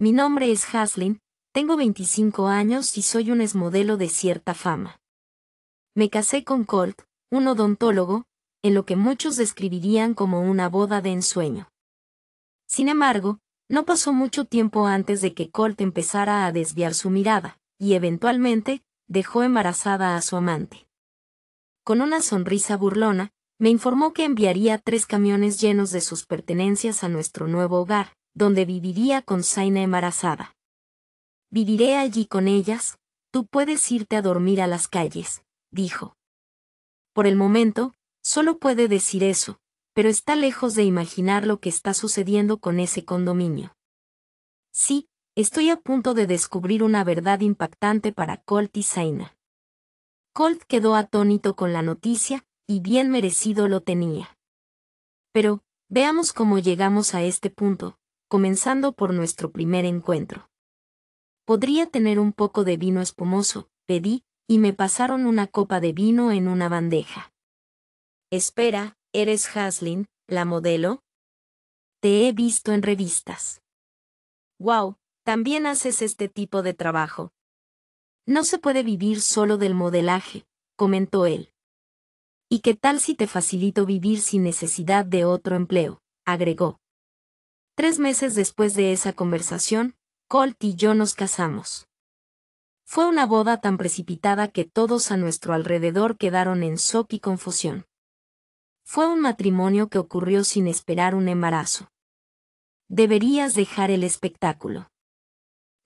Mi nombre es Haslin, tengo 25 años y soy un exmodelo de cierta fama. Me casé con Colt, un odontólogo, en lo que muchos describirían como una boda de ensueño. Sin embargo, no pasó mucho tiempo antes de que Colt empezara a desviar su mirada, y eventualmente, dejó embarazada a su amante. Con una sonrisa burlona, me informó que enviaría tres camiones llenos de sus pertenencias a nuestro nuevo hogar, donde viviría con Zaina embarazada. Viviré allí con ellas, tú puedes irte a dormir a las calles, dijo. Por el momento, solo puede decir eso, pero está lejos de imaginar lo que está sucediendo con ese condominio. Sí, estoy a punto de descubrir una verdad impactante para Colt y Zaina. Colt quedó atónito con la noticia, y bien merecido lo tenía. Pero, veamos cómo llegamos a este punto, comenzando por nuestro primer encuentro. Podría tener un poco de vino espumoso, pedí, y me pasaron una copa de vino en una bandeja. Espera, ¿eres Haslin, la modelo? Te he visto en revistas. Wow, también haces este tipo de trabajo. No se puede vivir solo del modelaje, comentó él. ¿Y qué tal si te facilito vivir sin necesidad de otro empleo? agregó. Tres meses después de esa conversación, Colt y yo nos casamos. Fue una boda tan precipitada que todos a nuestro alrededor quedaron en shock y confusión. Fue un matrimonio que ocurrió sin esperar un embarazo. Deberías dejar el espectáculo.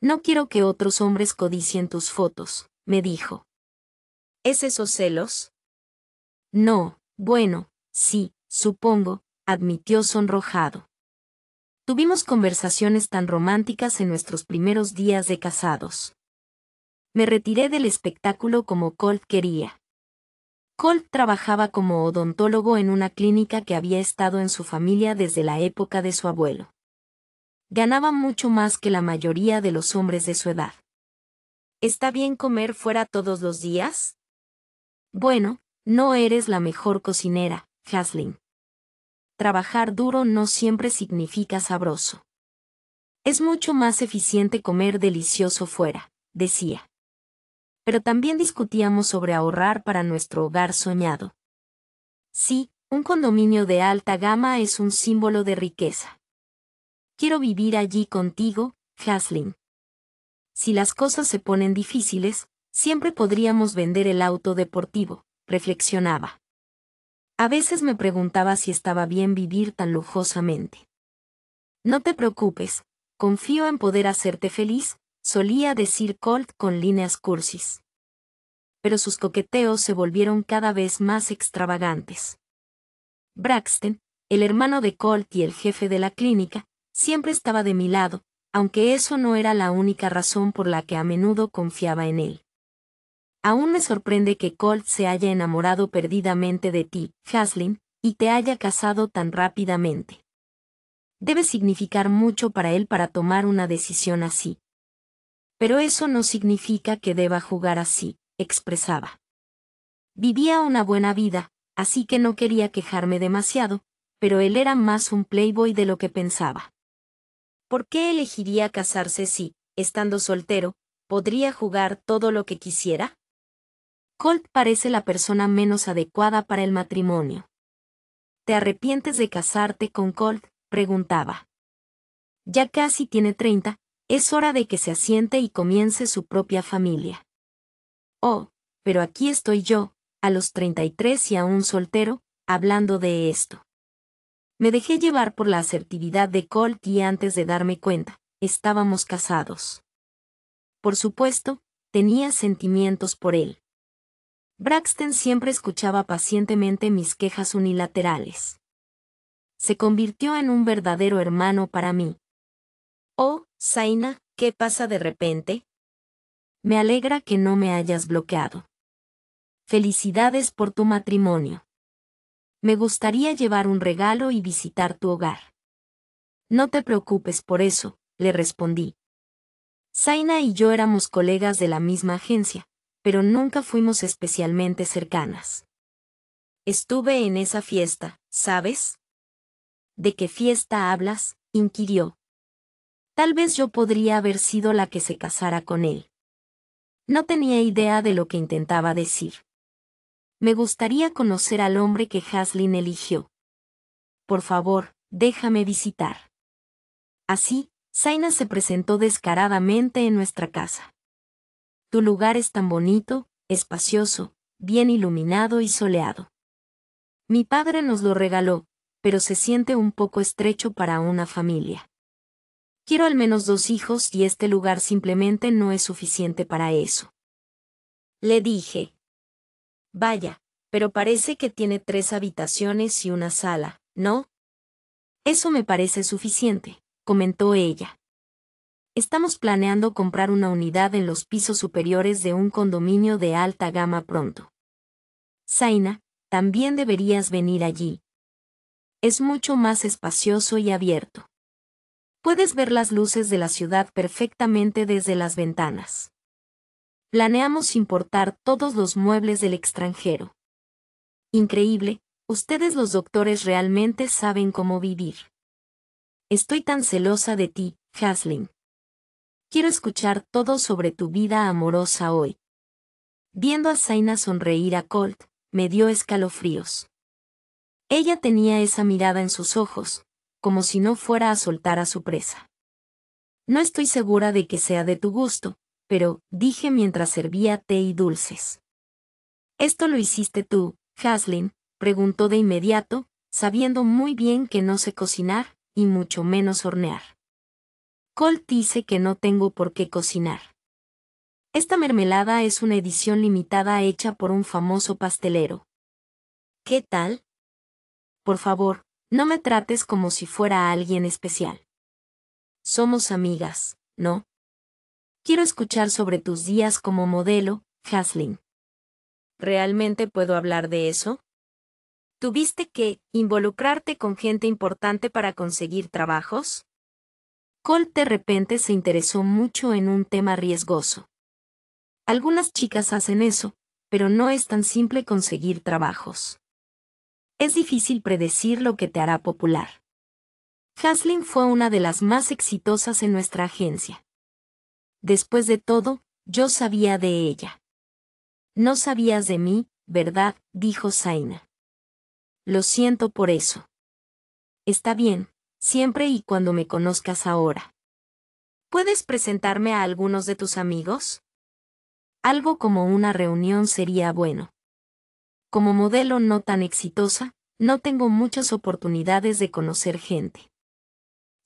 No quiero que otros hombres codicien tus fotos, me dijo. ¿Es esos celos? No, bueno, sí, supongo, admitió sonrojado. Tuvimos conversaciones tan románticas en nuestros primeros días de casados. Me retiré del espectáculo como Colt quería. Colt trabajaba como odontólogo en una clínica que había estado en su familia desde la época de su abuelo. Ganaba mucho más que la mayoría de los hombres de su edad. ¿Está bien comer fuera todos los días? Bueno, no eres la mejor cocinera, Hasling trabajar duro no siempre significa sabroso. Es mucho más eficiente comer delicioso fuera, decía. Pero también discutíamos sobre ahorrar para nuestro hogar soñado. Sí, un condominio de alta gama es un símbolo de riqueza. Quiero vivir allí contigo, Hasling. Si las cosas se ponen difíciles, siempre podríamos vender el auto deportivo, reflexionaba. A veces me preguntaba si estaba bien vivir tan lujosamente. No te preocupes, confío en poder hacerte feliz, solía decir Colt con líneas cursis. Pero sus coqueteos se volvieron cada vez más extravagantes. Braxton, el hermano de Colt y el jefe de la clínica, siempre estaba de mi lado, aunque eso no era la única razón por la que a menudo confiaba en él. Aún me sorprende que Colt se haya enamorado perdidamente de ti, Haslin, y te haya casado tan rápidamente. Debe significar mucho para él para tomar una decisión así. Pero eso no significa que deba jugar así, expresaba. Vivía una buena vida, así que no quería quejarme demasiado, pero él era más un playboy de lo que pensaba. ¿Por qué elegiría casarse si, estando soltero, podría jugar todo lo que quisiera? Colt parece la persona menos adecuada para el matrimonio. ¿Te arrepientes de casarte con Colt? preguntaba. Ya casi tiene 30, es hora de que se asiente y comience su propia familia. Oh, pero aquí estoy yo, a los 33 y aún soltero, hablando de esto. Me dejé llevar por la asertividad de Colt y antes de darme cuenta, estábamos casados. Por supuesto, tenía sentimientos por él. Braxton siempre escuchaba pacientemente mis quejas unilaterales. Se convirtió en un verdadero hermano para mí. Oh, Zaina, ¿qué pasa de repente? Me alegra que no me hayas bloqueado. Felicidades por tu matrimonio. Me gustaría llevar un regalo y visitar tu hogar. No te preocupes por eso, le respondí. Zaina y yo éramos colegas de la misma agencia, pero nunca fuimos especialmente cercanas. Estuve en esa fiesta, ¿sabes? ¿De qué fiesta hablas? inquirió. Tal vez yo podría haber sido la que se casara con él. No tenía idea de lo que intentaba decir. Me gustaría conocer al hombre que Haslin eligió. Por favor, déjame visitar. Así, Zaina se presentó descaradamente en nuestra casa. Tu lugar es tan bonito, espacioso, bien iluminado y soleado. Mi padre nos lo regaló, pero se siente un poco estrecho para una familia. Quiero al menos dos hijos y este lugar simplemente no es suficiente para eso. Le dije. Vaya, pero parece que tiene tres habitaciones y una sala, ¿no? Eso me parece suficiente, comentó ella. Estamos planeando comprar una unidad en los pisos superiores de un condominio de alta gama pronto. Zaina, también deberías venir allí. Es mucho más espacioso y abierto. Puedes ver las luces de la ciudad perfectamente desde las ventanas. Planeamos importar todos los muebles del extranjero. Increíble, ustedes los doctores realmente saben cómo vivir. Estoy tan celosa de ti, Hasling. Quiero escuchar todo sobre tu vida amorosa hoy. Viendo a Zaina sonreír a Colt, me dio escalofríos. Ella tenía esa mirada en sus ojos, como si no fuera a soltar a su presa. No estoy segura de que sea de tu gusto, pero, dije mientras servía té y dulces. ¿Esto lo hiciste tú, Haslin? preguntó de inmediato, sabiendo muy bien que no sé cocinar, y mucho menos hornear. Colt dice que no tengo por qué cocinar. Esta mermelada es una edición limitada hecha por un famoso pastelero. ¿Qué tal? Por favor, no me trates como si fuera alguien especial. Somos amigas, ¿no? Quiero escuchar sobre tus días como modelo, Hasling. ¿Realmente puedo hablar de eso? ¿Tuviste que involucrarte con gente importante para conseguir trabajos? Colt de repente se interesó mucho en un tema riesgoso. Algunas chicas hacen eso, pero no es tan simple conseguir trabajos. Es difícil predecir lo que te hará popular. Haslin fue una de las más exitosas en nuestra agencia. Después de todo, yo sabía de ella. No sabías de mí, ¿verdad? dijo Zaina. Lo siento por eso. Está bien, siempre y cuando me conozcas ahora. ¿Puedes presentarme a algunos de tus amigos? Algo como una reunión sería bueno. Como modelo no tan exitosa, no tengo muchas oportunidades de conocer gente.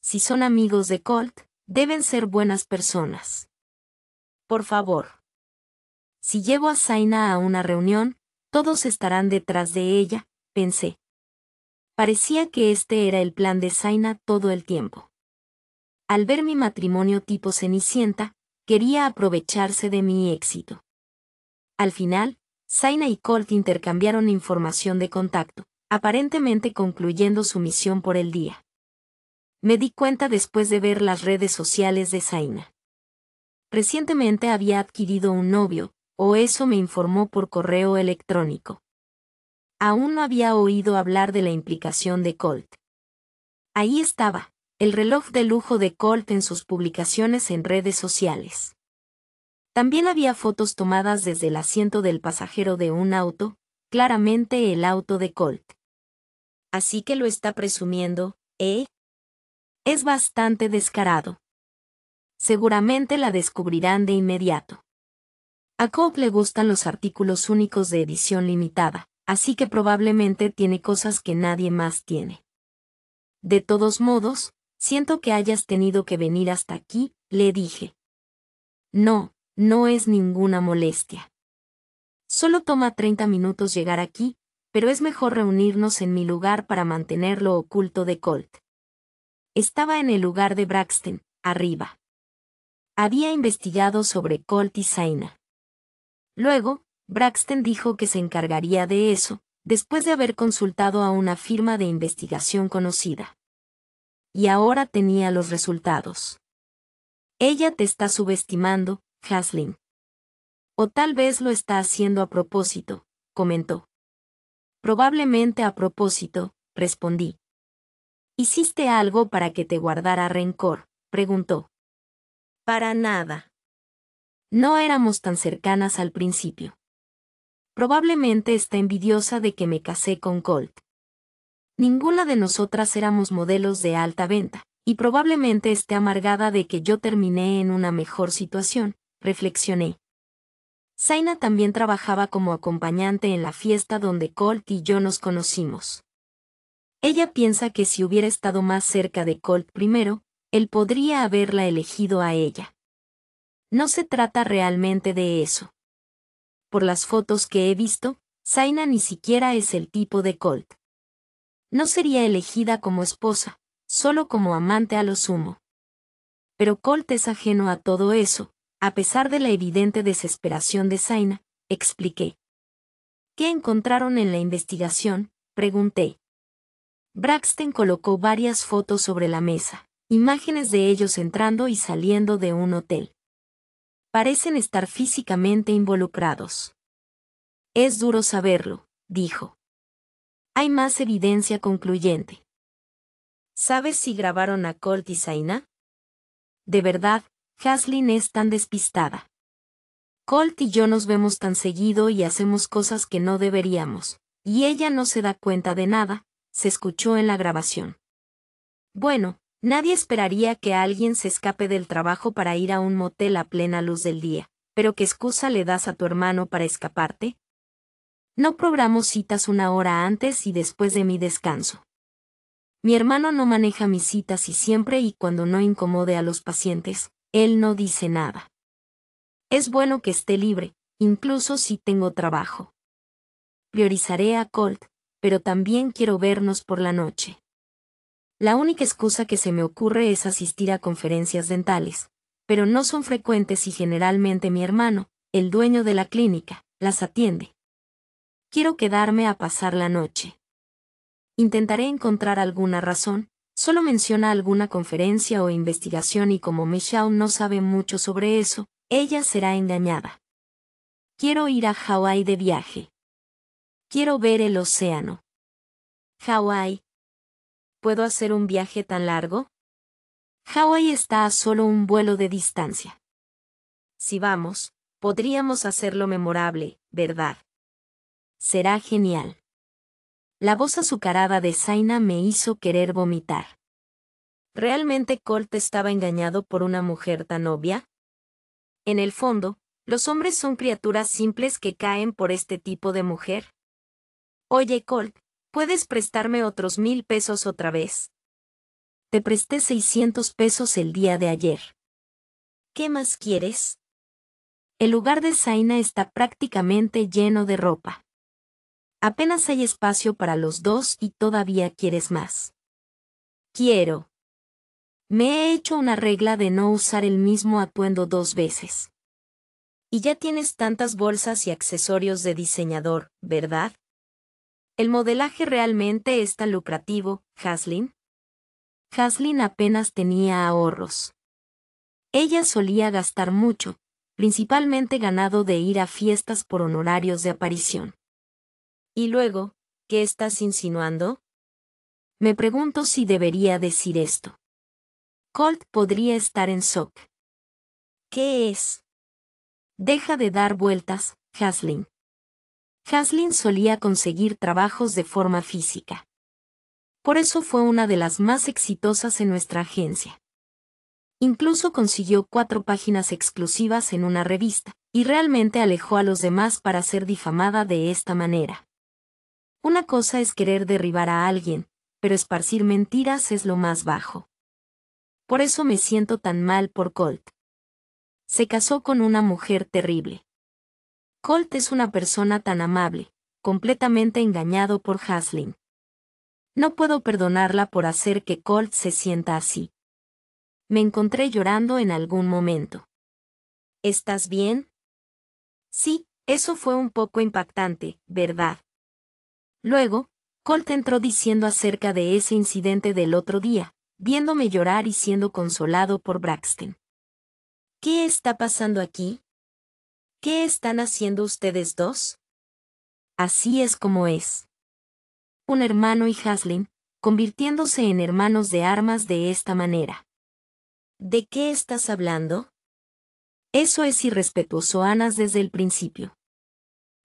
Si son amigos de Colt, deben ser buenas personas. Por favor. Si llevo a Zaina a una reunión, todos estarán detrás de ella, pensé. Parecía que este era el plan de Zaina todo el tiempo. Al ver mi matrimonio tipo Cenicienta, quería aprovecharse de mi éxito. Al final, Zaina y Colt intercambiaron información de contacto, aparentemente concluyendo su misión por el día. Me di cuenta después de ver las redes sociales de Zaina. Recientemente había adquirido un novio, o eso me informó por correo electrónico. Aún no había oído hablar de la implicación de Colt. Ahí estaba, el reloj de lujo de Colt en sus publicaciones en redes sociales. También había fotos tomadas desde el asiento del pasajero de un auto, claramente el auto de Colt. Así que lo está presumiendo, ¿eh? Es bastante descarado. Seguramente la descubrirán de inmediato. A Colt le gustan los artículos únicos de edición limitada, así que probablemente tiene cosas que nadie más tiene. De todos modos, siento que hayas tenido que venir hasta aquí, le dije. No, no es ninguna molestia. Solo toma 30 minutos llegar aquí, pero es mejor reunirnos en mi lugar para mantenerlo oculto de Colt. Estaba en el lugar de Braxton, arriba. Había investigado sobre Colt y Zaina. Luego, Braxton dijo que se encargaría de eso, después de haber consultado a una firma de investigación conocida. Y ahora tenía los resultados. Ella te está subestimando, Haslin. O tal vez lo está haciendo a propósito, comentó. Probablemente a propósito, respondí. ¿Hiciste algo para que te guardara rencor? preguntó. Para nada. No éramos tan cercanas al principio probablemente está envidiosa de que me casé con Colt. Ninguna de nosotras éramos modelos de alta venta, y probablemente esté amargada de que yo terminé en una mejor situación, reflexioné. Zaina también trabajaba como acompañante en la fiesta donde Colt y yo nos conocimos. Ella piensa que si hubiera estado más cerca de Colt primero, él podría haberla elegido a ella. No se trata realmente de eso por las fotos que he visto, Zaina ni siquiera es el tipo de Colt. No sería elegida como esposa, solo como amante a lo sumo. Pero Colt es ajeno a todo eso, a pesar de la evidente desesperación de Zaina, expliqué. ¿Qué encontraron en la investigación? pregunté. Braxton colocó varias fotos sobre la mesa, imágenes de ellos entrando y saliendo de un hotel parecen estar físicamente involucrados. Es duro saberlo, dijo. Hay más evidencia concluyente. ¿Sabes si grabaron a Colt y Zaina? De verdad, Haslin es tan despistada. Colt y yo nos vemos tan seguido y hacemos cosas que no deberíamos, y ella no se da cuenta de nada, se escuchó en la grabación. Bueno, Nadie esperaría que alguien se escape del trabajo para ir a un motel a plena luz del día, pero ¿qué excusa le das a tu hermano para escaparte? No programo citas una hora antes y después de mi descanso. Mi hermano no maneja mis citas y siempre y cuando no incomode a los pacientes, él no dice nada. Es bueno que esté libre, incluso si tengo trabajo. Priorizaré a Colt, pero también quiero vernos por la noche. La única excusa que se me ocurre es asistir a conferencias dentales, pero no son frecuentes y generalmente mi hermano, el dueño de la clínica, las atiende. Quiero quedarme a pasar la noche. Intentaré encontrar alguna razón, solo menciona alguna conferencia o investigación y como Michelle no sabe mucho sobre eso, ella será engañada. Quiero ir a Hawái de viaje. Quiero ver el océano. Hawái, ¿puedo hacer un viaje tan largo? —Hawaii está a solo un vuelo de distancia. Si vamos, podríamos hacerlo memorable, ¿verdad? Será genial. La voz azucarada de Zaina me hizo querer vomitar. ¿Realmente Colt estaba engañado por una mujer tan obvia? En el fondo, los hombres son criaturas simples que caen por este tipo de mujer. Oye Colt, ¿Puedes prestarme otros mil pesos otra vez? Te presté 600 pesos el día de ayer. ¿Qué más quieres? El lugar de Zaina está prácticamente lleno de ropa. Apenas hay espacio para los dos y todavía quieres más. Quiero. Me he hecho una regla de no usar el mismo atuendo dos veces. Y ya tienes tantas bolsas y accesorios de diseñador, ¿verdad? ¿El modelaje realmente es tan lucrativo, Haslin? Haslin apenas tenía ahorros. Ella solía gastar mucho, principalmente ganado de ir a fiestas por honorarios de aparición. Y luego, ¿qué estás insinuando? Me pregunto si debería decir esto. Colt podría estar en shock. ¿Qué es? Deja de dar vueltas, Haslin. Haslin solía conseguir trabajos de forma física. Por eso fue una de las más exitosas en nuestra agencia. Incluso consiguió cuatro páginas exclusivas en una revista, y realmente alejó a los demás para ser difamada de esta manera. Una cosa es querer derribar a alguien, pero esparcir mentiras es lo más bajo. Por eso me siento tan mal por Colt. Se casó con una mujer terrible. Colt es una persona tan amable, completamente engañado por Hasling. No puedo perdonarla por hacer que Colt se sienta así. Me encontré llorando en algún momento. ¿Estás bien? Sí, eso fue un poco impactante, ¿verdad? Luego, Colt entró diciendo acerca de ese incidente del otro día, viéndome llorar y siendo consolado por Braxton. ¿Qué está pasando aquí? ¿Qué están haciendo ustedes dos? Así es como es. Un hermano y Haslin, convirtiéndose en hermanos de armas de esta manera. ¿De qué estás hablando? Eso es irrespetuoso, Anas, desde el principio.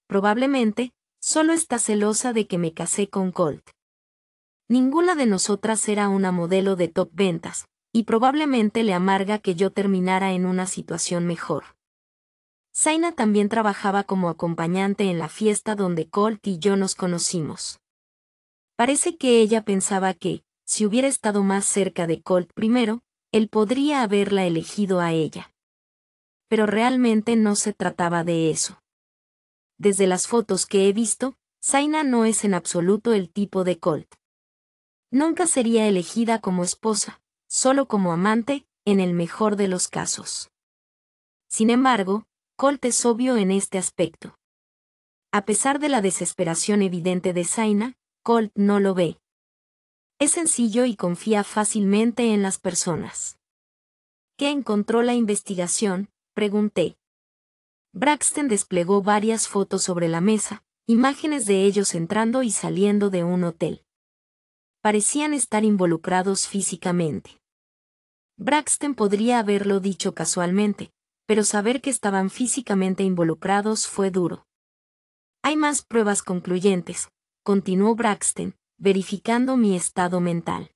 Probablemente, solo está celosa de que me casé con Colt. Ninguna de nosotras era una modelo de top ventas, y probablemente le amarga que yo terminara en una situación mejor. Saina también trabajaba como acompañante en la fiesta donde Colt y yo nos conocimos. Parece que ella pensaba que, si hubiera estado más cerca de Colt primero, él podría haberla elegido a ella. Pero realmente no se trataba de eso. Desde las fotos que he visto, Saina no es en absoluto el tipo de Colt. Nunca sería elegida como esposa, solo como amante, en el mejor de los casos. Sin embargo, Colt es obvio en este aspecto. A pesar de la desesperación evidente de Zaina, Colt no lo ve. Es sencillo y confía fácilmente en las personas. ¿Qué encontró la investigación? Pregunté. Braxton desplegó varias fotos sobre la mesa, imágenes de ellos entrando y saliendo de un hotel. Parecían estar involucrados físicamente. Braxton podría haberlo dicho casualmente, pero saber que estaban físicamente involucrados fue duro. Hay más pruebas concluyentes, continuó Braxton, verificando mi estado mental.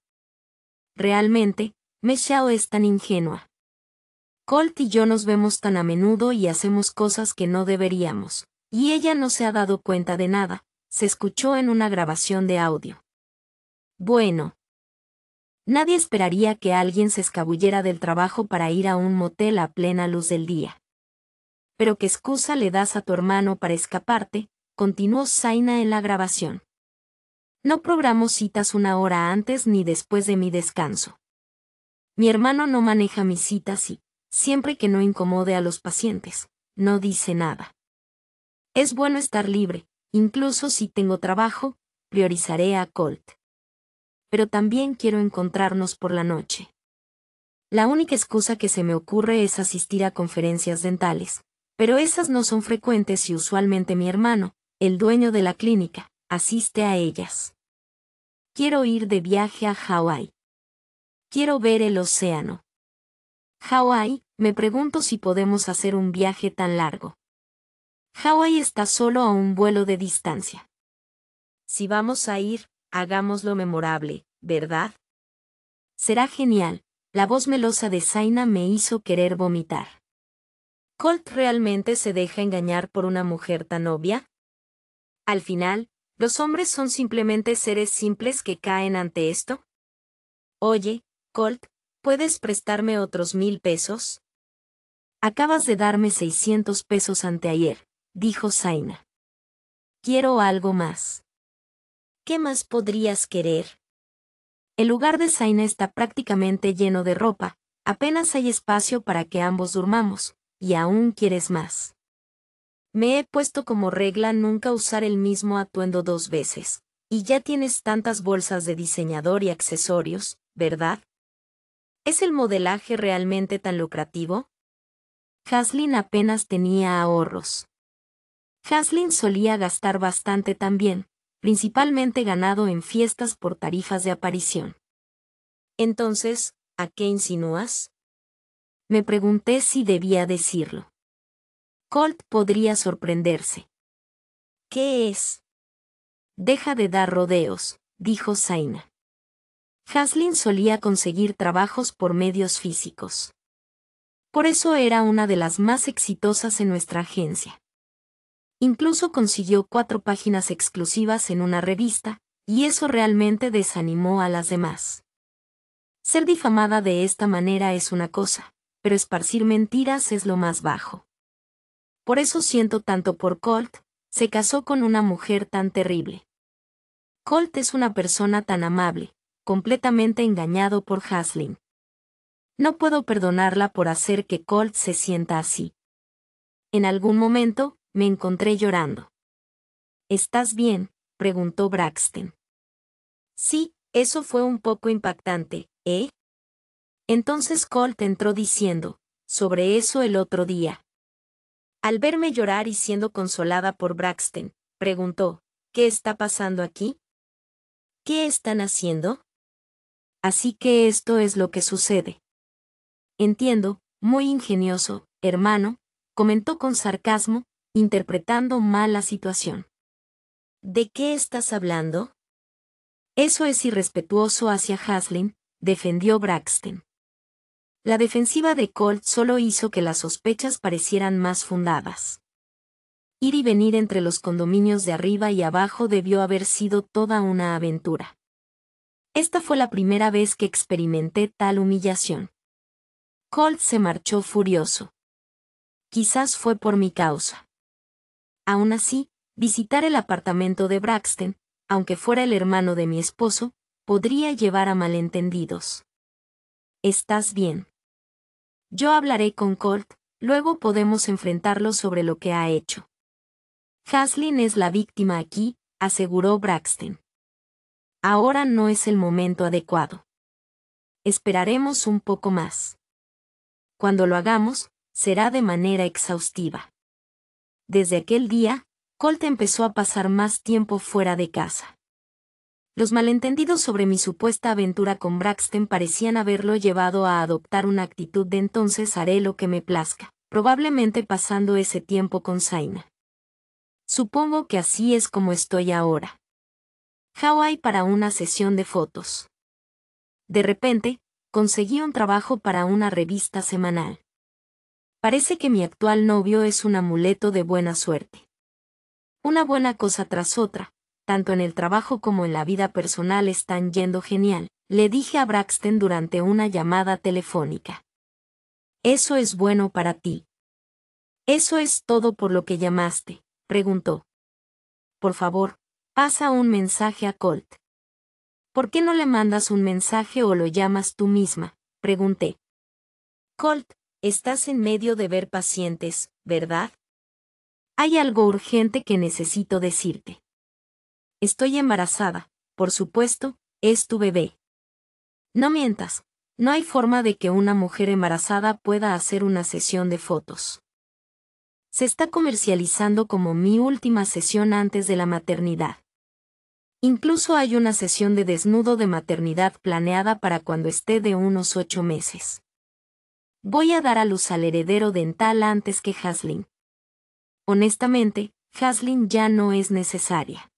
Realmente, Michelle es tan ingenua. Colt y yo nos vemos tan a menudo y hacemos cosas que no deberíamos, y ella no se ha dado cuenta de nada, se escuchó en una grabación de audio. Bueno, Nadie esperaría que alguien se escabullera del trabajo para ir a un motel a plena luz del día. Pero qué excusa le das a tu hermano para escaparte, continuó Zaina en la grabación. No programo citas una hora antes ni después de mi descanso. Mi hermano no maneja mis citas y, siempre que no incomode a los pacientes, no dice nada. Es bueno estar libre, incluso si tengo trabajo, priorizaré a Colt pero también quiero encontrarnos por la noche. La única excusa que se me ocurre es asistir a conferencias dentales, pero esas no son frecuentes y usualmente mi hermano, el dueño de la clínica, asiste a ellas. Quiero ir de viaje a Hawái. Quiero ver el océano. Hawái, me pregunto si podemos hacer un viaje tan largo. Hawái está solo a un vuelo de distancia. Si vamos a ir, hagámoslo memorable, ¿verdad? Será genial, la voz melosa de Zaina me hizo querer vomitar. ¿Colt realmente se deja engañar por una mujer tan obvia? Al final, ¿los hombres son simplemente seres simples que caen ante esto? Oye, Colt, ¿puedes prestarme otros mil pesos? Acabas de darme 600 pesos anteayer, dijo Zaina. Quiero algo más. ¿Qué más podrías querer? El lugar de Zaina está prácticamente lleno de ropa, apenas hay espacio para que ambos durmamos, y aún quieres más. Me he puesto como regla nunca usar el mismo atuendo dos veces, y ya tienes tantas bolsas de diseñador y accesorios, ¿verdad? ¿Es el modelaje realmente tan lucrativo? Haslin apenas tenía ahorros. Haslin solía gastar bastante también, principalmente ganado en fiestas por tarifas de aparición. Entonces, ¿a qué insinúas? Me pregunté si debía decirlo. Colt podría sorprenderse. ¿Qué es? Deja de dar rodeos, dijo Zaina. Haslin solía conseguir trabajos por medios físicos. Por eso era una de las más exitosas en nuestra agencia. Incluso consiguió cuatro páginas exclusivas en una revista, y eso realmente desanimó a las demás. Ser difamada de esta manera es una cosa, pero esparcir mentiras es lo más bajo. Por eso siento tanto por Colt, se casó con una mujer tan terrible. Colt es una persona tan amable, completamente engañado por Hasling. No puedo perdonarla por hacer que Colt se sienta así. En algún momento, me encontré llorando. ¿Estás bien? preguntó Braxton. Sí, eso fue un poco impactante, ¿eh? Entonces Colt entró diciendo, sobre eso el otro día. Al verme llorar y siendo consolada por Braxton, preguntó, ¿qué está pasando aquí? ¿Qué están haciendo? Así que esto es lo que sucede. Entiendo, muy ingenioso, hermano, comentó con sarcasmo, interpretando mal la situación. ¿De qué estás hablando? Eso es irrespetuoso hacia Haslin, defendió Braxton. La defensiva de Colt solo hizo que las sospechas parecieran más fundadas. Ir y venir entre los condominios de arriba y abajo debió haber sido toda una aventura. Esta fue la primera vez que experimenté tal humillación. Colt se marchó furioso. Quizás fue por mi causa. Aún así, visitar el apartamento de Braxton, aunque fuera el hermano de mi esposo, podría llevar a malentendidos. ¿Estás bien? Yo hablaré con Colt, luego podemos enfrentarlo sobre lo que ha hecho. Haslin es la víctima aquí, aseguró Braxton. Ahora no es el momento adecuado. Esperaremos un poco más. Cuando lo hagamos, será de manera exhaustiva. Desde aquel día, Colt empezó a pasar más tiempo fuera de casa. Los malentendidos sobre mi supuesta aventura con Braxton parecían haberlo llevado a adoptar una actitud de entonces haré lo que me plazca, probablemente pasando ese tiempo con Zaina. Supongo que así es como estoy ahora. Hawaii para una sesión de fotos. De repente, conseguí un trabajo para una revista semanal. Parece que mi actual novio es un amuleto de buena suerte. Una buena cosa tras otra, tanto en el trabajo como en la vida personal están yendo genial, le dije a Braxton durante una llamada telefónica. Eso es bueno para ti. ¿Eso es todo por lo que llamaste? preguntó. Por favor, pasa un mensaje a Colt. ¿Por qué no le mandas un mensaje o lo llamas tú misma? pregunté. Colt, Estás en medio de ver pacientes, ¿verdad? Hay algo urgente que necesito decirte. Estoy embarazada, por supuesto, es tu bebé. No mientas, no hay forma de que una mujer embarazada pueda hacer una sesión de fotos. Se está comercializando como mi última sesión antes de la maternidad. Incluso hay una sesión de desnudo de maternidad planeada para cuando esté de unos ocho meses voy a dar a luz al heredero dental antes que Hasling. Honestamente, Hasling ya no es necesaria.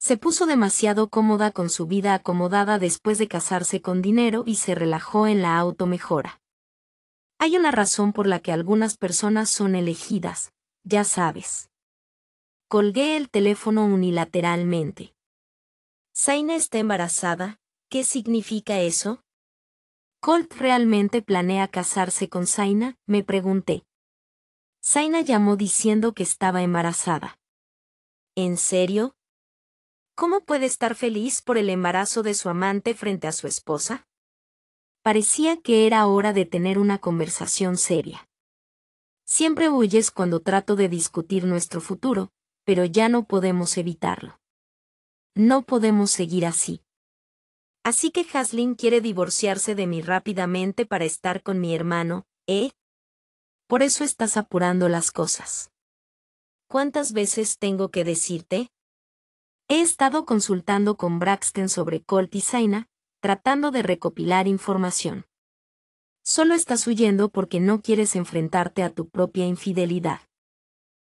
Se puso demasiado cómoda con su vida acomodada después de casarse con dinero y se relajó en la automejora. Hay una razón por la que algunas personas son elegidas, ya sabes. Colgué el teléfono unilateralmente. Zaina está embarazada, ¿qué significa eso? ¿Colt realmente planea casarse con Zaina? Me pregunté. Zaina llamó diciendo que estaba embarazada. ¿En serio? ¿Cómo puede estar feliz por el embarazo de su amante frente a su esposa? Parecía que era hora de tener una conversación seria. Siempre huyes cuando trato de discutir nuestro futuro, pero ya no podemos evitarlo. No podemos seguir así. Así que Haslin quiere divorciarse de mí rápidamente para estar con mi hermano, ¿eh? Por eso estás apurando las cosas. ¿Cuántas veces tengo que decirte? He estado consultando con Braxton sobre Colt y Zaina, tratando de recopilar información. Solo estás huyendo porque no quieres enfrentarte a tu propia infidelidad.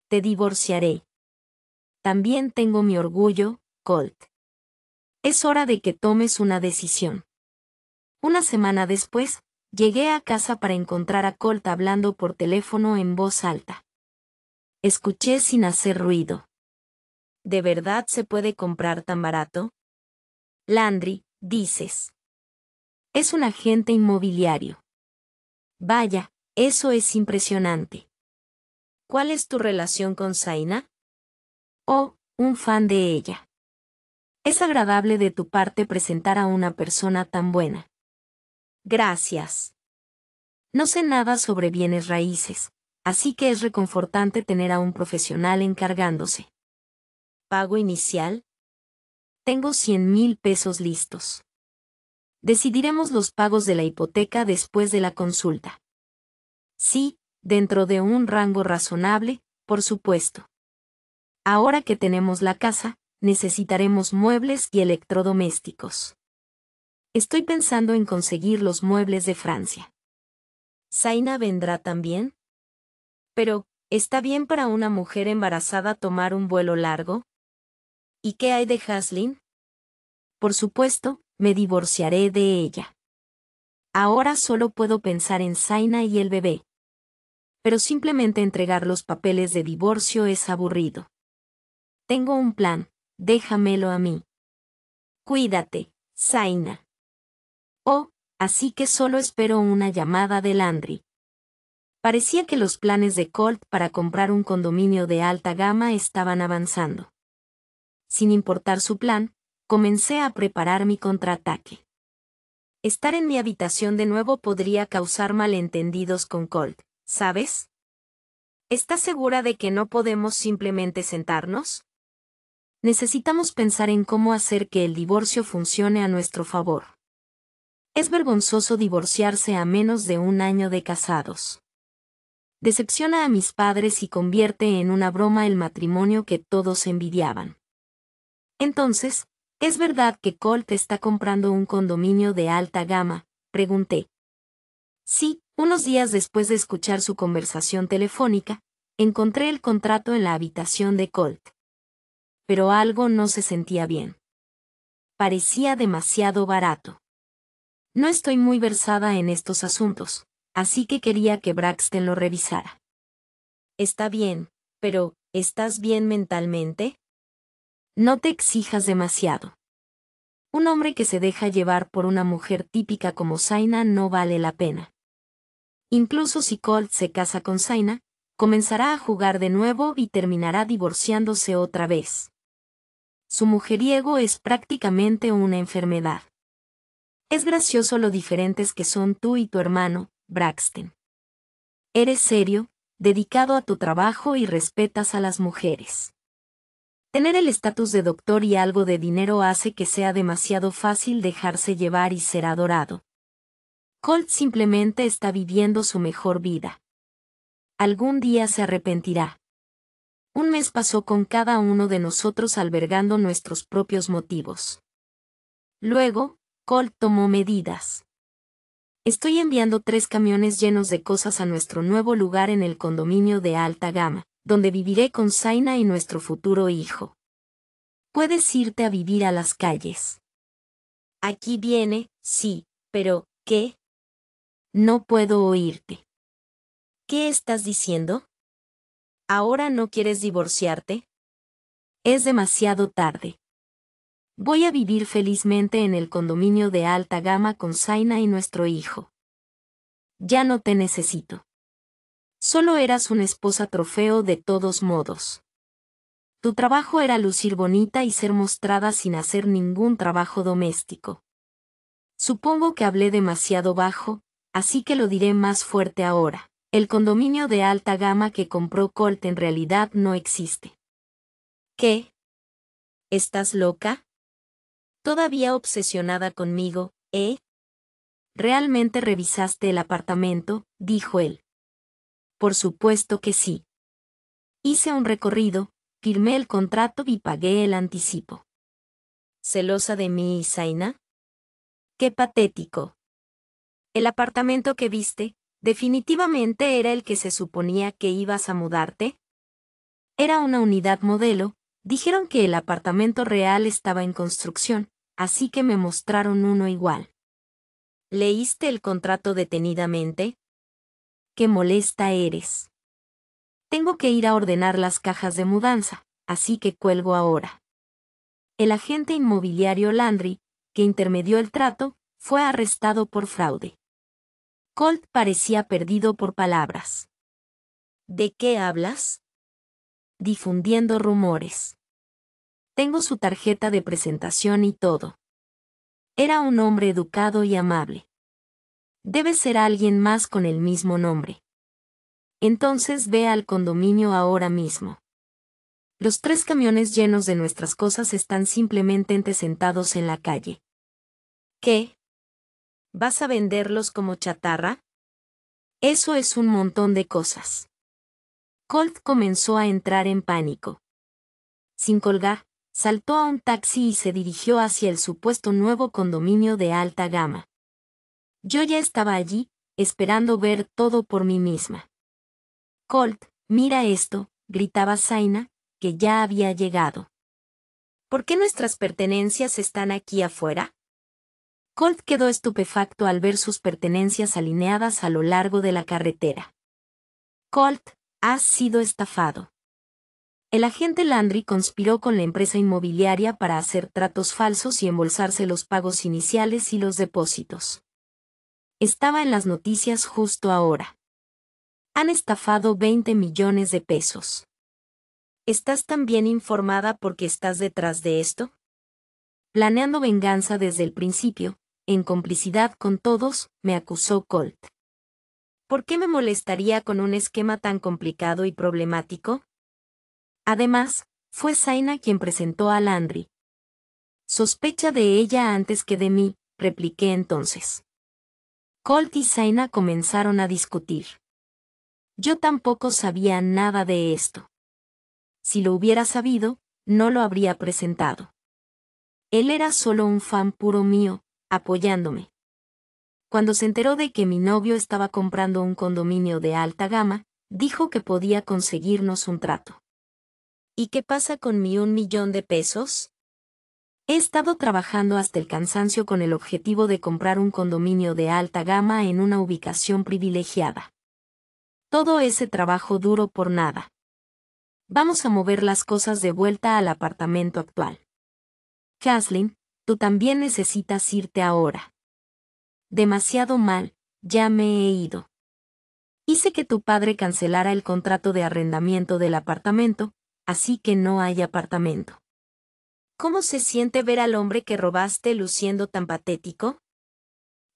Te divorciaré. También tengo mi orgullo, Colt. Es hora de que tomes una decisión. Una semana después, llegué a casa para encontrar a Colt hablando por teléfono en voz alta. Escuché sin hacer ruido. ¿De verdad se puede comprar tan barato? Landry, dices. Es un agente inmobiliario. Vaya, eso es impresionante. ¿Cuál es tu relación con Zaina? Oh, un fan de ella. Es agradable de tu parte presentar a una persona tan buena. Gracias. No sé nada sobre bienes raíces, así que es reconfortante tener a un profesional encargándose. Pago inicial. Tengo 100 mil pesos listos. Decidiremos los pagos de la hipoteca después de la consulta. Sí, dentro de un rango razonable, por supuesto. Ahora que tenemos la casa, necesitaremos muebles y electrodomésticos. Estoy pensando en conseguir los muebles de Francia. ¿Zaina vendrá también? Pero, ¿está bien para una mujer embarazada tomar un vuelo largo? ¿Y qué hay de Haslin? Por supuesto, me divorciaré de ella. Ahora solo puedo pensar en Zaina y el bebé. Pero simplemente entregar los papeles de divorcio es aburrido. Tengo un plan déjamelo a mí. Cuídate, Zaina. Oh, así que solo espero una llamada de Landry. Parecía que los planes de Colt para comprar un condominio de alta gama estaban avanzando. Sin importar su plan, comencé a preparar mi contraataque. Estar en mi habitación de nuevo podría causar malentendidos con Colt, ¿sabes? ¿Estás segura de que no podemos simplemente sentarnos? necesitamos pensar en cómo hacer que el divorcio funcione a nuestro favor. Es vergonzoso divorciarse a menos de un año de casados. Decepciona a mis padres y convierte en una broma el matrimonio que todos envidiaban. Entonces, ¿es verdad que Colt está comprando un condominio de alta gama? Pregunté. Sí, unos días después de escuchar su conversación telefónica, encontré el contrato en la habitación de Colt pero algo no se sentía bien. Parecía demasiado barato. No estoy muy versada en estos asuntos, así que quería que Braxton lo revisara. Está bien, pero ¿estás bien mentalmente? No te exijas demasiado. Un hombre que se deja llevar por una mujer típica como Zaina no vale la pena. Incluso si Colt se casa con Zaina, comenzará a jugar de nuevo y terminará divorciándose otra vez su mujeriego es prácticamente una enfermedad. Es gracioso lo diferentes que son tú y tu hermano, Braxton. Eres serio, dedicado a tu trabajo y respetas a las mujeres. Tener el estatus de doctor y algo de dinero hace que sea demasiado fácil dejarse llevar y ser adorado. Colt simplemente está viviendo su mejor vida. Algún día se arrepentirá. Un mes pasó con cada uno de nosotros albergando nuestros propios motivos. Luego, Colt tomó medidas. Estoy enviando tres camiones llenos de cosas a nuestro nuevo lugar en el condominio de alta gama, donde viviré con Zaina y nuestro futuro hijo. Puedes irte a vivir a las calles. Aquí viene, sí, pero, ¿qué? No puedo oírte. ¿Qué estás diciendo? ¿Ahora no quieres divorciarte? Es demasiado tarde. Voy a vivir felizmente en el condominio de alta gama con Zaina y nuestro hijo. Ya no te necesito. Solo eras una esposa trofeo de todos modos. Tu trabajo era lucir bonita y ser mostrada sin hacer ningún trabajo doméstico. Supongo que hablé demasiado bajo, así que lo diré más fuerte ahora el condominio de alta gama que compró Colt en realidad no existe. ¿Qué? ¿Estás loca? Todavía obsesionada conmigo, ¿eh? ¿Realmente revisaste el apartamento? dijo él. Por supuesto que sí. Hice un recorrido, firmé el contrato y pagué el anticipo. ¿Celosa de mí, Zaina? Qué patético. El apartamento que viste, ¿Definitivamente era el que se suponía que ibas a mudarte? Era una unidad modelo, dijeron que el apartamento real estaba en construcción, así que me mostraron uno igual. ¿Leíste el contrato detenidamente? Qué molesta eres. Tengo que ir a ordenar las cajas de mudanza, así que cuelgo ahora. El agente inmobiliario Landry, que intermedió el trato, fue arrestado por fraude. Colt parecía perdido por palabras. ¿De qué hablas? Difundiendo rumores. Tengo su tarjeta de presentación y todo. Era un hombre educado y amable. Debe ser alguien más con el mismo nombre. Entonces ve al condominio ahora mismo. Los tres camiones llenos de nuestras cosas están simplemente sentados en la calle. ¿Qué? ¿Vas a venderlos como chatarra? Eso es un montón de cosas. Colt comenzó a entrar en pánico. Sin colgar, saltó a un taxi y se dirigió hacia el supuesto nuevo condominio de alta gama. Yo ya estaba allí, esperando ver todo por mí misma. Colt, mira esto, gritaba Zaina, que ya había llegado. ¿Por qué nuestras pertenencias están aquí afuera? Colt quedó estupefacto al ver sus pertenencias alineadas a lo largo de la carretera. Colt, has sido estafado. El agente Landry conspiró con la empresa inmobiliaria para hacer tratos falsos y embolsarse los pagos iniciales y los depósitos. Estaba en las noticias justo ahora. Han estafado 20 millones de pesos. ¿Estás tan bien informada porque estás detrás de esto? Planeando venganza desde el principio, en complicidad con todos, me acusó Colt. ¿Por qué me molestaría con un esquema tan complicado y problemático? Además, fue Zaina quien presentó a Landry. Sospecha de ella antes que de mí, repliqué entonces. Colt y Zaina comenzaron a discutir. Yo tampoco sabía nada de esto. Si lo hubiera sabido, no lo habría presentado. Él era solo un fan puro mío, apoyándome. Cuando se enteró de que mi novio estaba comprando un condominio de alta gama, dijo que podía conseguirnos un trato. ¿Y qué pasa con mi un millón de pesos? He estado trabajando hasta el cansancio con el objetivo de comprar un condominio de alta gama en una ubicación privilegiada. Todo ese trabajo duro por nada. Vamos a mover las cosas de vuelta al apartamento actual. Kathleen, tú también necesitas irte ahora. Demasiado mal, ya me he ido. Hice que tu padre cancelara el contrato de arrendamiento del apartamento, así que no hay apartamento. ¿Cómo se siente ver al hombre que robaste luciendo tan patético?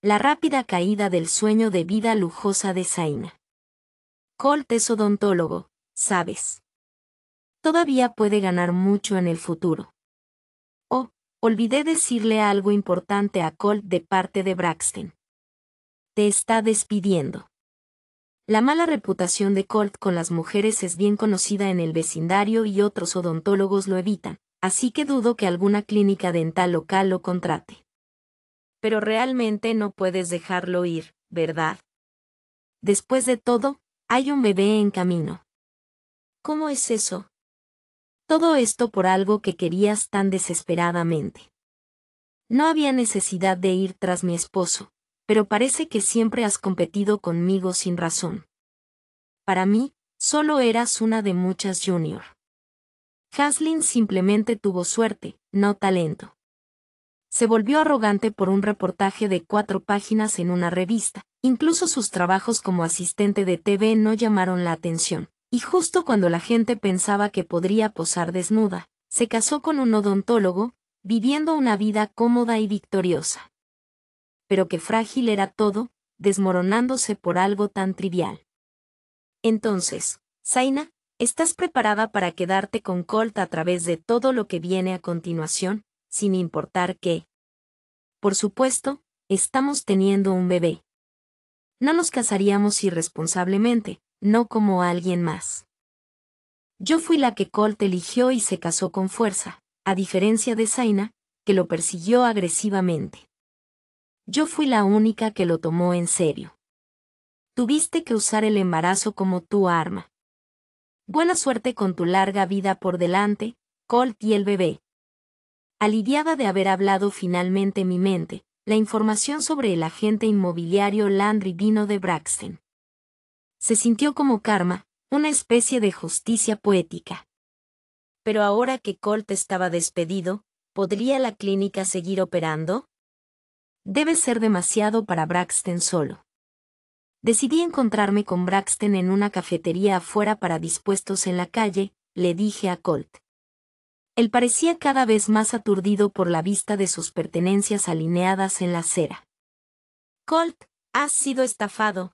La rápida caída del sueño de vida lujosa de Zaina. Colt es odontólogo, sabes. Todavía puede ganar mucho en el futuro. Olvidé decirle algo importante a Colt de parte de Braxton. Te está despidiendo. La mala reputación de Colt con las mujeres es bien conocida en el vecindario y otros odontólogos lo evitan, así que dudo que alguna clínica dental local lo contrate. Pero realmente no puedes dejarlo ir, ¿verdad? Después de todo, hay un bebé en camino. ¿Cómo es eso? Todo esto por algo que querías tan desesperadamente. No había necesidad de ir tras mi esposo, pero parece que siempre has competido conmigo sin razón. Para mí, solo eras una de muchas junior. Haslin simplemente tuvo suerte, no talento. Se volvió arrogante por un reportaje de cuatro páginas en una revista, incluso sus trabajos como asistente de TV no llamaron la atención. Y justo cuando la gente pensaba que podría posar desnuda, se casó con un odontólogo, viviendo una vida cómoda y victoriosa. Pero qué frágil era todo, desmoronándose por algo tan trivial. Entonces, Zaina, ¿estás preparada para quedarte con Colt a través de todo lo que viene a continuación, sin importar qué? Por supuesto, estamos teniendo un bebé. No nos casaríamos irresponsablemente, no como alguien más. Yo fui la que Colt eligió y se casó con fuerza, a diferencia de Zaina, que lo persiguió agresivamente. Yo fui la única que lo tomó en serio. Tuviste que usar el embarazo como tu arma. Buena suerte con tu larga vida por delante, Colt y el bebé. Aliviada de haber hablado finalmente mi mente, la información sobre el agente inmobiliario Landry vino de Braxton se sintió como karma, una especie de justicia poética. Pero ahora que Colt estaba despedido, ¿podría la clínica seguir operando? Debe ser demasiado para Braxton solo. Decidí encontrarme con Braxton en una cafetería afuera para dispuestos en la calle, le dije a Colt. Él parecía cada vez más aturdido por la vista de sus pertenencias alineadas en la acera. Colt, has sido estafado,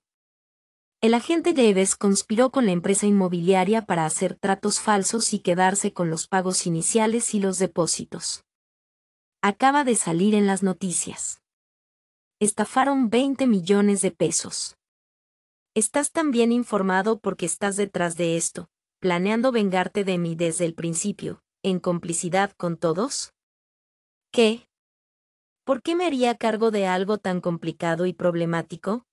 el agente Deves e conspiró con la empresa inmobiliaria para hacer tratos falsos y quedarse con los pagos iniciales y los depósitos. Acaba de salir en las noticias. Estafaron 20 millones de pesos. Estás tan bien informado porque estás detrás de esto, planeando vengarte de mí desde el principio, en complicidad con todos. ¿Qué? ¿Por qué me haría cargo de algo tan complicado y problemático?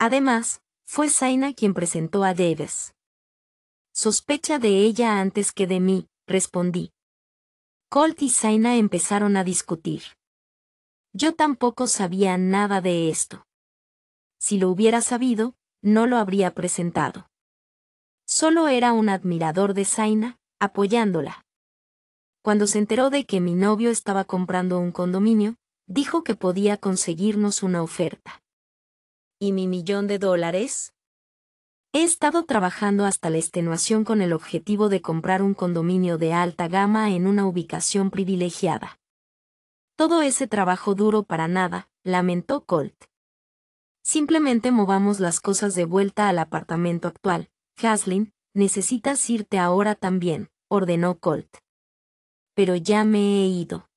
Además, fue Zaina quien presentó a Davis. Sospecha de ella antes que de mí, respondí. Colt y Zaina empezaron a discutir. Yo tampoco sabía nada de esto. Si lo hubiera sabido, no lo habría presentado. Solo era un admirador de Zaina, apoyándola. Cuando se enteró de que mi novio estaba comprando un condominio, dijo que podía conseguirnos una oferta. ¿Y mi millón de dólares? He estado trabajando hasta la extenuación con el objetivo de comprar un condominio de alta gama en una ubicación privilegiada. Todo ese trabajo duro para nada, lamentó Colt. Simplemente movamos las cosas de vuelta al apartamento actual. Haslin, necesitas irte ahora también, ordenó Colt. Pero ya me he ido.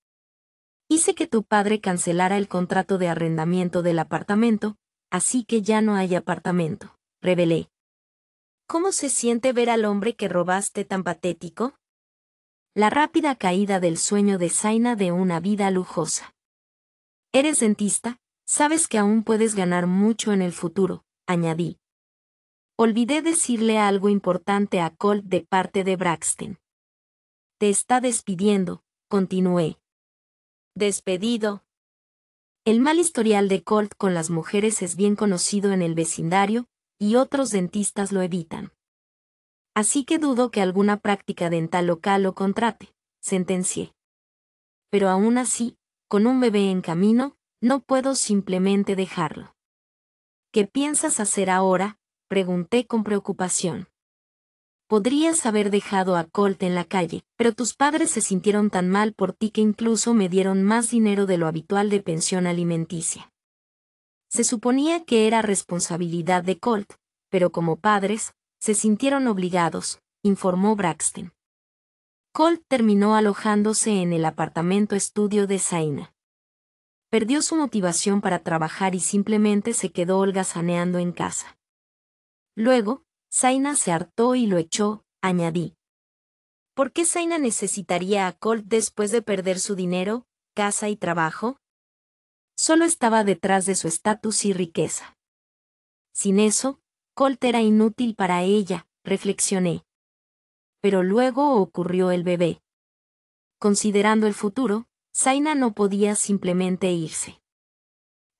Hice que tu padre cancelara el contrato de arrendamiento del apartamento, Así que ya no hay apartamento, revelé. ¿Cómo se siente ver al hombre que robaste tan patético? La rápida caída del sueño de Zaina de una vida lujosa. Eres dentista, sabes que aún puedes ganar mucho en el futuro, añadí. Olvidé decirle algo importante a Colt de parte de Braxton. Te está despidiendo, continué. Despedido, el mal historial de Colt con las mujeres es bien conocido en el vecindario, y otros dentistas lo evitan. Así que dudo que alguna práctica dental local lo contrate, sentencié. Pero aún así, con un bebé en camino, no puedo simplemente dejarlo. ¿Qué piensas hacer ahora? pregunté con preocupación podrías haber dejado a Colt en la calle, pero tus padres se sintieron tan mal por ti que incluso me dieron más dinero de lo habitual de pensión alimenticia. Se suponía que era responsabilidad de Colt, pero como padres, se sintieron obligados, informó Braxton. Colt terminó alojándose en el apartamento estudio de Zaina. Perdió su motivación para trabajar y simplemente se quedó holgazaneando en casa. Luego, Zaina se hartó y lo echó, añadí. ¿Por qué Zaina necesitaría a Colt después de perder su dinero, casa y trabajo? Solo estaba detrás de su estatus y riqueza. Sin eso, Colt era inútil para ella, reflexioné. Pero luego ocurrió el bebé. Considerando el futuro, Zaina no podía simplemente irse.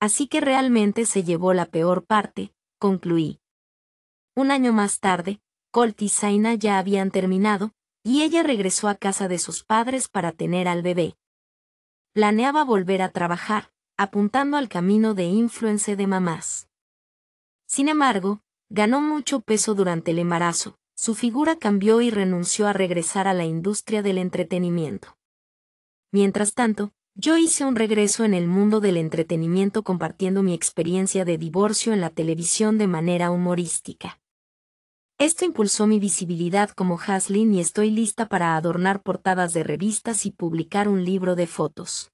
Así que realmente se llevó la peor parte, concluí. Un año más tarde, Colt y Zaina ya habían terminado, y ella regresó a casa de sus padres para tener al bebé. Planeaba volver a trabajar, apuntando al camino de influencia de mamás. Sin embargo, ganó mucho peso durante el embarazo, su figura cambió y renunció a regresar a la industria del entretenimiento. Mientras tanto, yo hice un regreso en el mundo del entretenimiento compartiendo mi experiencia de divorcio en la televisión de manera humorística. Esto impulsó mi visibilidad como Haslin y estoy lista para adornar portadas de revistas y publicar un libro de fotos.